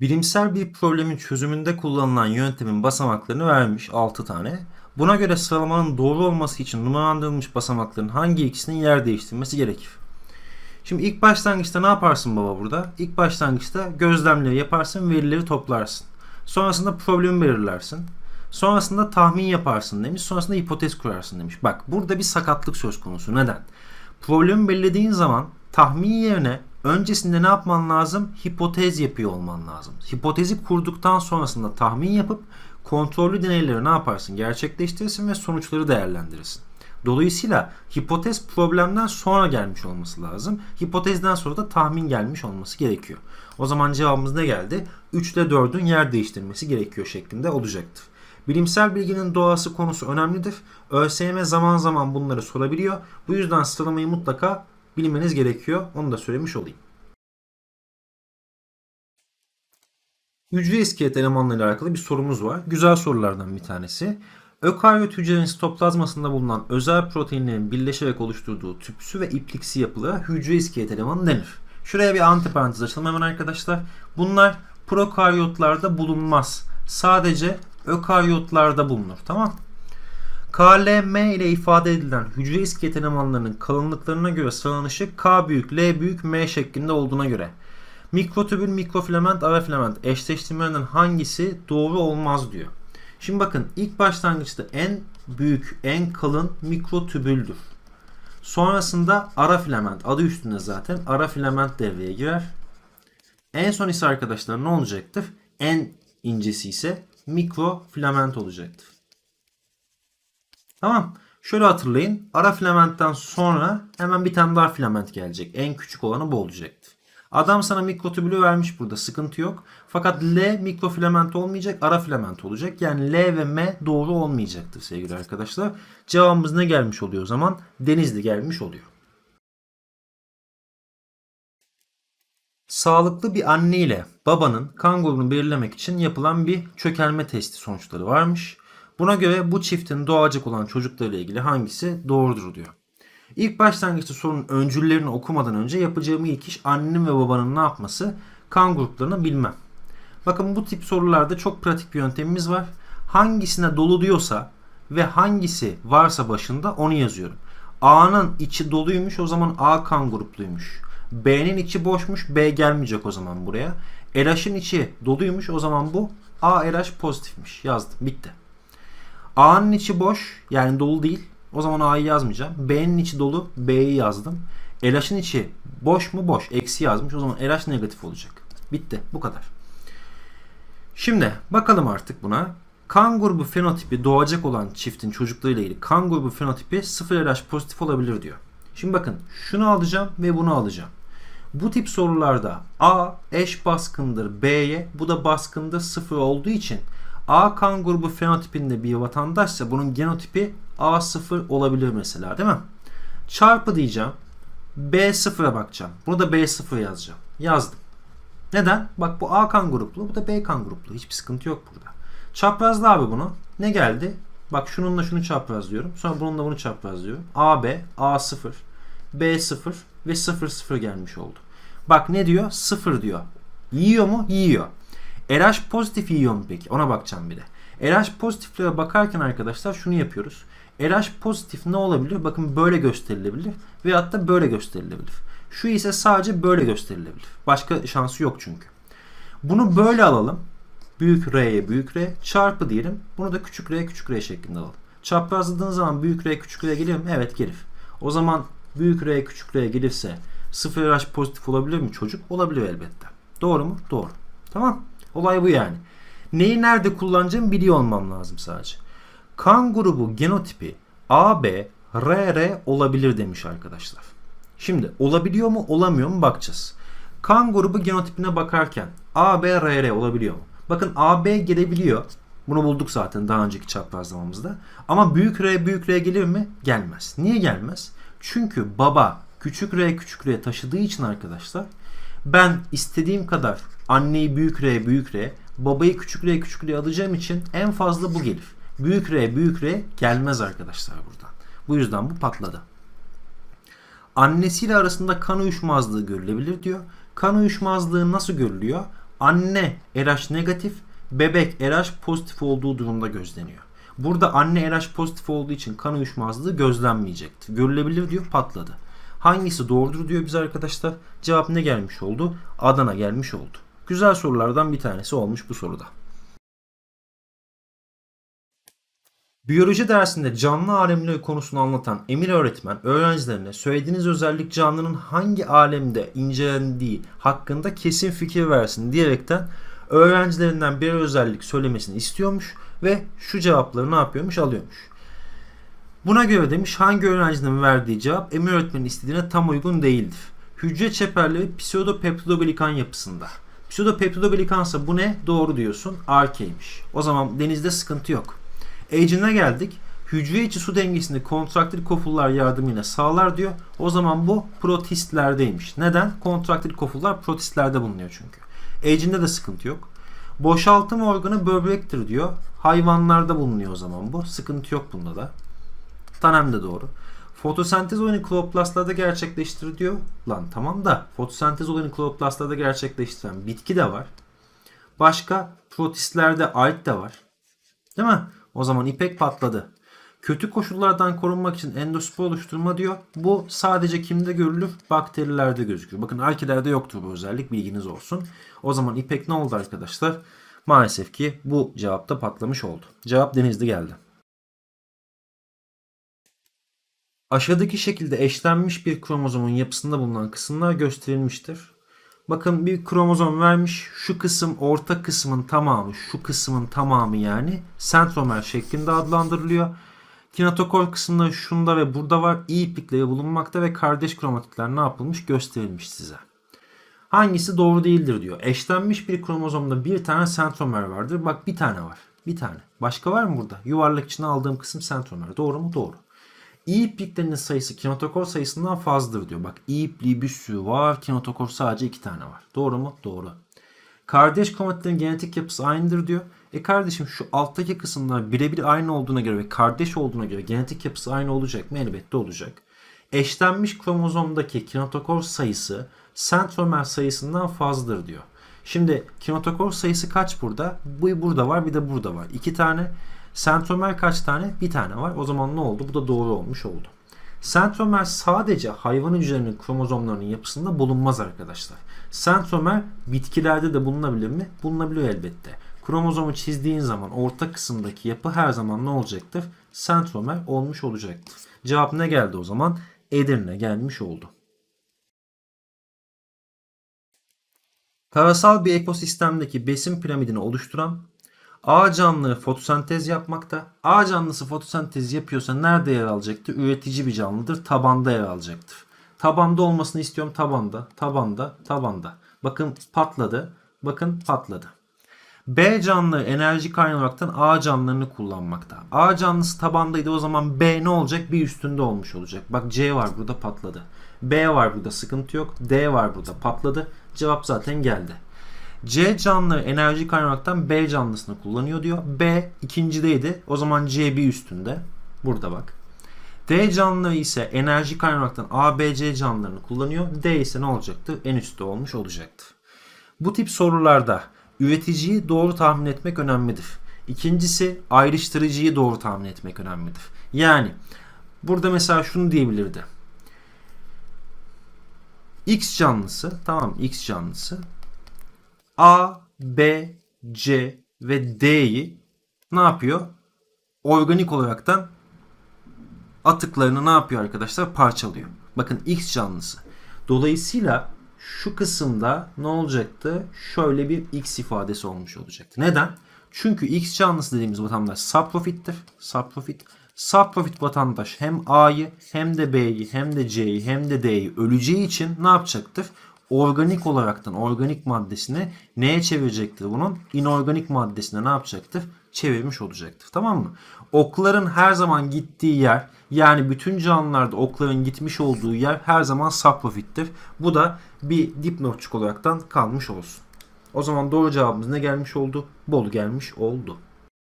Bilimsel bir problemin çözümünde kullanılan yöntemin basamaklarını vermiş 6 tane. Buna göre sıralamanın doğru olması için numaralandırılmış basamakların hangi ikisinin yer değiştirmesi gerekir? Şimdi ilk başlangıçta ne yaparsın baba burada? İlk başlangıçta gözlemleri yaparsın, verileri toplarsın. Sonrasında problemi belirlersin. Sonrasında tahmin yaparsın demiş. Sonrasında hipotez kurarsın demiş. Bak burada bir sakatlık söz konusu. Neden? Problemi belirlediğin zaman tahmin yerine öncesinde ne yapman lazım? Hipotez yapıyor olman lazım. Hipotezi kurduktan sonrasında tahmin yapıp kontrollü deneyleri ne yaparsın? Gerçekleştirirsin ve sonuçları değerlendirirsin. Dolayısıyla hipotez problemden sonra gelmiş olması lazım. Hipotezden sonra da tahmin gelmiş olması gerekiyor. O zaman cevabımız ne geldi? 3 ile 4'ün yer değiştirmesi gerekiyor şeklinde olacaktır. Bilimsel bilginin doğası konusu önemlidir. ÖSYM zaman zaman bunları sorabiliyor. Bu yüzden sıralamayı mutlaka bilmeniz gerekiyor. Onu da söylemiş olayım. Hücre iskelet elemanlarıyla alakalı bir sorumuz var. Güzel sorulardan bir tanesi. Ökaryot hücrenin sitoplazmasında bulunan özel proteinlerin birleşerek oluşturduğu tüpsü ve ipliksi yapılı hücre iskelet elemanı denir. Şuraya bir antiparantez açalım hemen arkadaşlar. Bunlar prokaryotlarda bulunmaz. Sadece ökaryotlarda bulunur. Tamam KLM ile ifade edilen hücre iskelet elemanlarının kalınlıklarına göre sıralanışı K büyük, L büyük, M şeklinde olduğuna göre mikrotübül, mikrofilament, ara filament eşleştirmelerinin hangisi doğru olmaz diyor. Şimdi bakın ilk başlangıçta en büyük, en kalın mikrotübüldür. Sonrasında ara filament adı üstünde zaten ara filament devreye girer. En son ise arkadaşlar ne olacaktır? En incesi ise mikrofilament olacaktır. Tamam. Şöyle hatırlayın. Ara filamentten sonra hemen bir tane daha filament gelecek. En küçük olanı bu olacaktı. Adam sana mikrotübülü vermiş burada. Sıkıntı yok. Fakat L mikrofilament olmayacak. Ara filament olacak. Yani L ve M doğru olmayacaktır sevgili arkadaşlar. Cevabımız ne gelmiş oluyor o zaman? Denizli gelmiş oluyor. Sağlıklı bir anne ile babanın kan grubunu belirlemek için yapılan bir çökelme testi sonuçları varmış. Buna göre bu çiftin doğacak olan çocuklarıyla ilgili hangisi doğrudur diyor. İlk başlangıçta sorunun öncüllerini okumadan önce yapacağım ilk iş annenin ve babanın ne yapması kan gruplarını bilmem. Bakın bu tip sorularda çok pratik bir yöntemimiz var. Hangisine dolu diyorsa ve hangisi varsa başında onu yazıyorum. A'nın içi doluymuş o zaman A kan grupluymuş. B'nin içi boşmuş B gelmeyecek o zaman buraya. RH'in içi doluymuş o zaman bu A RH pozitifmiş yazdım bitti. A'nın içi boş yani dolu değil. O zaman A'yı yazmayacağım. B'nin içi dolu. B'yi yazdım. LH'ın içi boş mu? Boş. Eksi yazmış. O zaman LH negatif olacak. Bitti. Bu kadar. Şimdi bakalım artık buna. Kan grubu fenotipi doğacak olan çiftin çocuklarıyla ilgili kan grubu fenotipi sıfır RH pozitif olabilir diyor. Şimdi bakın şunu alacağım ve bunu alacağım. Bu tip sorularda A eş baskındır B'ye bu da baskında sıfır olduğu için A kan grubu fenotipinde bir vatandaşsa bunun genotipi A0 olabilir mesela değil mi? Çarpı diyeceğim. B0'a bakacağım. Bunu da B0 yazacağım. Yazdım. Neden? Bak bu A kan gruplu, bu da B kan gruplu. Hiçbir sıkıntı yok burada. Çaprazla abi bunu. Ne geldi? Bak şununla şunu çaprazlıyorum. Sonra bununla bunu çaprazlıyorum. AB, A0, B0 ve 00 gelmiş oldu. Bak ne diyor? 0 diyor. Yiyor mu? Yiyor. RH pozitif yiyor mu peki? Ona bakacağım bir de. RH pozitiflere bakarken arkadaşlar şunu yapıyoruz. RH pozitif ne olabilir? Bakın böyle gösterilebilir ve hatta böyle gösterilebilir. Şu ise sadece böyle gösterilebilir. Başka şansı yok çünkü. Bunu böyle alalım. Büyük R'ye büyük R çarpı diyelim. Bunu da küçük R küçük R şeklinde alalım. Çaprazladığın zaman büyük R küçük R gelir mi? Evet gelir. O zaman büyük R küçük R gelirse sıfır RH pozitif olabilir mi çocuk? Olabilir elbette. Doğru mu? Doğru. Tamam. Olay bu yani. Neyi nerede kullanacağım biliyor olmam lazım sadece. Kan grubu genotipi AB, RR olabilir demiş arkadaşlar. Şimdi olabiliyor mu olamıyor mu bakacağız. Kan grubu genotipine bakarken AB, RR olabiliyor mu? Bakın AB gelebiliyor. Bunu bulduk zaten daha önceki çaprazlamamızda. Ama büyük R büyük R gelir mi? Gelmez. Niye gelmez? Çünkü baba küçük R küçük R taşıdığı için arkadaşlar ben istediğim kadar anneyi büyük R büyük R, babayı küçük R küçük R alacağım için en fazla bu gelir. Büyük R büyük R gelmez arkadaşlar buradan. Bu yüzden bu patladı. Annesiyle arasında kan uyuşmazlığı görülebilir diyor. Kan uyuşmazlığı nasıl görülüyor? Anne RH negatif, bebek RH pozitif olduğu durumda gözleniyor. Burada anne RH pozitif olduğu için kan uyuşmazlığı gözlenmeyecekti. Görülebilir diyor patladı. Hangisi doğrudur diyor biz arkadaşlar. Cevap ne gelmiş oldu? Adana gelmiş oldu. Güzel sorulardan bir tanesi olmuş bu soruda. Biyoloji dersinde canlı alemleri konusunu anlatan Emir öğretmen öğrencilerine söylediğiniz özellik canlının hangi alemde incelendiği hakkında kesin fikir versin diyerekten öğrencilerinden bir özellik söylemesini istiyormuş ve şu cevapları ne yapıyormuş alıyormuş. Buna göre demiş hangi öğrencinin verdiği cevap Emir öğretmenin istediğine tam uygun değildir. Hücre çeperli, çeperleri pseudopeptidoglikan yapısında. Pseudopeptidoglikansa bu ne? Doğru diyorsun. Arkeymiş. O zaman denizde sıkıntı yok. Agent'e geldik. Hücre içi su dengesini kontraktil kofullar yardımıyla sağlar diyor. O zaman bu protistlerdeymiş. Neden? Kontraktil kofullar protistlerde bulunuyor çünkü. Agent'de de sıkıntı yok. Boşaltım organı böbrektir diyor. Hayvanlarda bulunuyor o zaman bu. Sıkıntı yok bunda da. Tanem de doğru. Fotosentez olayını kloroplastlada gerçekleştiriliyor. Lan tamam da fotosentez olayını kloroplastlarda gerçekleştiren bitki de var. Başka protistlerde ait de var. Değil mi? O zaman ipek patladı. Kötü koşullardan korunmak için endospor oluşturma diyor. Bu sadece kimde görülür? Bakterilerde gözükür. Bakın alkelerde yoktur bu özellik bilginiz olsun. O zaman ipek ne oldu arkadaşlar? Maalesef ki bu cevapta patlamış oldu. Cevap denizli geldi. Aşağıdaki şekilde eşlenmiş bir kromozomun yapısında bulunan kısımlar gösterilmiştir. Bakın bir kromozom vermiş. Şu kısım orta kısmın tamamı, şu kısmın tamamı yani sentromer şeklinde adlandırılıyor. Kinetokor kısmında şunda ve burada var. İyi pikleri bulunmakta ve kardeş kromatitler ne yapılmış gösterilmiş size. Hangisi doğru değildir diyor. Eşlenmiş bir kromozomda bir tane sentromer vardır. Bak bir tane var. Bir tane. Başka var mı burada? Yuvarlak içine aldığım kısım sentromer. Doğru mu? Doğru. İyi piklerinin sayısı kinetokor sayısından fazladır diyor. Bak iyi ipliği bir sürü var. Kinetokor sadece iki tane var. Doğru mu? Doğru. Kardeş kromatitlerin genetik yapısı aynıdır diyor. E kardeşim şu alttaki kısımlar birebir aynı olduğuna göre ve kardeş olduğuna göre genetik yapısı aynı olacak mı? Elbette olacak. Eşlenmiş kromozomdaki kinetokor sayısı sentromer sayısından fazladır diyor. Şimdi kinetokor sayısı kaç burada? Bu burada var bir de burada var. İki tane. Sentromer kaç tane? Bir tane var. O zaman ne oldu? Bu da doğru olmuş oldu. Sentromer sadece hayvan hücrelerinin kromozomlarının yapısında bulunmaz arkadaşlar. Sentromer bitkilerde de bulunabilir mi? Bulunabiliyor elbette. Kromozomu çizdiğin zaman orta kısımdaki yapı her zaman ne olacaktır? Sentromer olmuş olacaktır. Cevap ne geldi o zaman? Edirne gelmiş oldu. Karasal bir ekosistemdeki besin piramidini oluşturan A canlı fotosentez yapmakta. A canlısı fotosentez yapıyorsa nerede yer alacaktı? Üretici bir canlıdır. Tabanda yer alacaktır. Tabanda olmasını istiyorum. Tabanda, tabanda, tabanda. Bakın patladı. Bakın patladı. B canlı enerji kaynağı olaraktan A canlılarını kullanmakta. A canlısı tabandaydı o zaman B ne olacak? Bir üstünde olmuş olacak. Bak C var burada patladı. B var burada sıkıntı yok. D var burada patladı. Cevap zaten geldi. C canlı enerji kaynaktan B canlısını kullanıyor diyor. B ikincideydi. O zaman C bir üstünde. Burada bak. D canlı ise enerji kaynaktan A, B, C canlılarını kullanıyor. D ise ne olacaktı? En üstte olmuş olacaktı. Bu tip sorularda üreticiyi doğru tahmin etmek önemlidir. İkincisi ayrıştırıcıyı doğru tahmin etmek önemlidir. Yani burada mesela şunu diyebilirdi. X canlısı tamam X canlısı A, B, C ve D'yi ne yapıyor? Organik olaraktan atıklarını ne yapıyor arkadaşlar? Parçalıyor. Bakın X canlısı. Dolayısıyla şu kısımda ne olacaktı? Şöyle bir X ifadesi olmuş olacaktı. Neden? Çünkü X canlısı dediğimiz vatandaş saprofittir. Saprofit. Saprofit vatandaş hem A'yı hem de B'yi hem de C'yi hem de D'yi öleceği için ne yapacaktır? organik olaraktan organik maddesine neye çevirecektir bunun? İnorganik maddesine ne yapacaktır? Çevirmiş olacaktır. Tamam mı? Okların her zaman gittiği yer yani bütün canlılarda okların gitmiş olduğu yer her zaman saprofittir. Bu da bir dipnotçuk olaraktan kalmış olsun. O zaman doğru cevabımız ne gelmiş oldu? Bol gelmiş oldu.